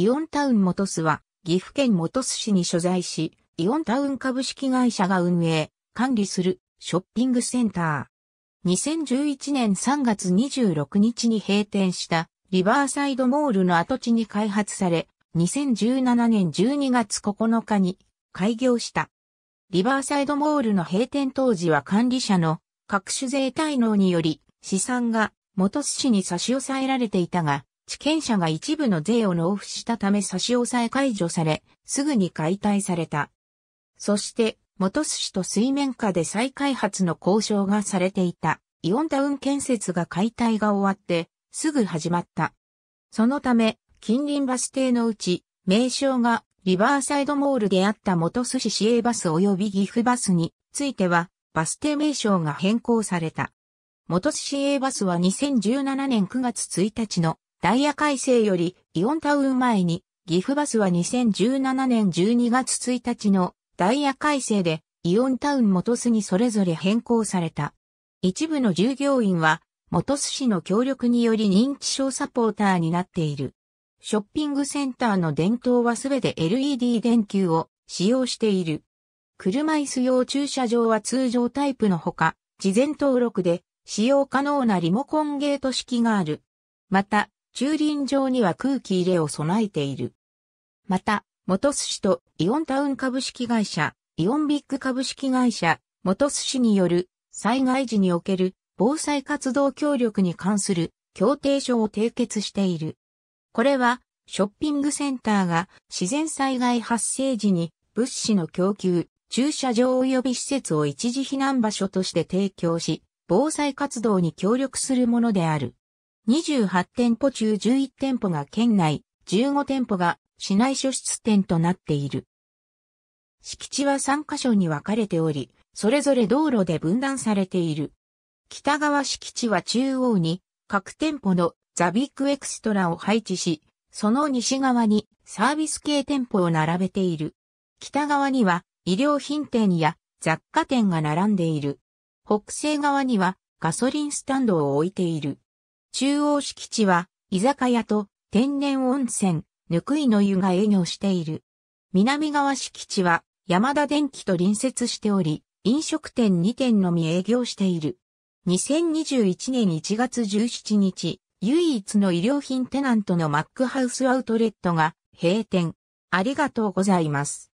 イオンタウン元巣は、岐阜県元巣市に所在し、イオンタウン株式会社が運営、管理するショッピングセンター。2011年3月26日に閉店したリバーサイドモールの跡地に開発され、2017年12月9日に開業した。リバーサイドモールの閉店当時は管理者の各種税滞納により資産が元巣市に差し押さえられていたが、地権者が一部の税を納付したため差し押さえ解除され、すぐに解体された。そして、元寿司と水面下で再開発の交渉がされていた、イオンタウン建設が解体が終わって、すぐ始まった。そのため、近隣バス停のうち、名称がリバーサイドモールであった元寿司市営バス及び岐阜バスについては、バス停名称が変更された。元寿市営バスは2017年9月1日のダイヤ改正よりイオンタウン前に、岐阜バスは2017年12月1日のダイヤ改正でイオンタウン元巣にそれぞれ変更された。一部の従業員は元巣市の協力により認知症サポーターになっている。ショッピングセンターの電灯はすべて LED 電球を使用している。車椅子用駐車場は通常タイプのほか、事前登録で使用可能なリモコンゲート式がある。また、駐輪場には空気入れを備えている。また、元寿司とイオンタウン株式会社、イオンビッグ株式会社、元寿司による災害時における防災活動協力に関する協定書を締結している。これは、ショッピングセンターが自然災害発生時に物資の供給、駐車場及び施設を一時避難場所として提供し、防災活動に協力するものである。28店舗中11店舗が県内、15店舗が市内所出店となっている。敷地は3カ所に分かれており、それぞれ道路で分断されている。北側敷地は中央に各店舗のザビックエクストラを配置し、その西側にサービス系店舗を並べている。北側には医療品店や雑貨店が並んでいる。北西側にはガソリンスタンドを置いている。中央敷地は、居酒屋と天然温泉、ぬくいの湯が営業している。南側敷地は、山田電機と隣接しており、飲食店2店のみ営業している。2021年1月17日、唯一の医療品テナントのマックハウスアウトレットが閉店。ありがとうございます。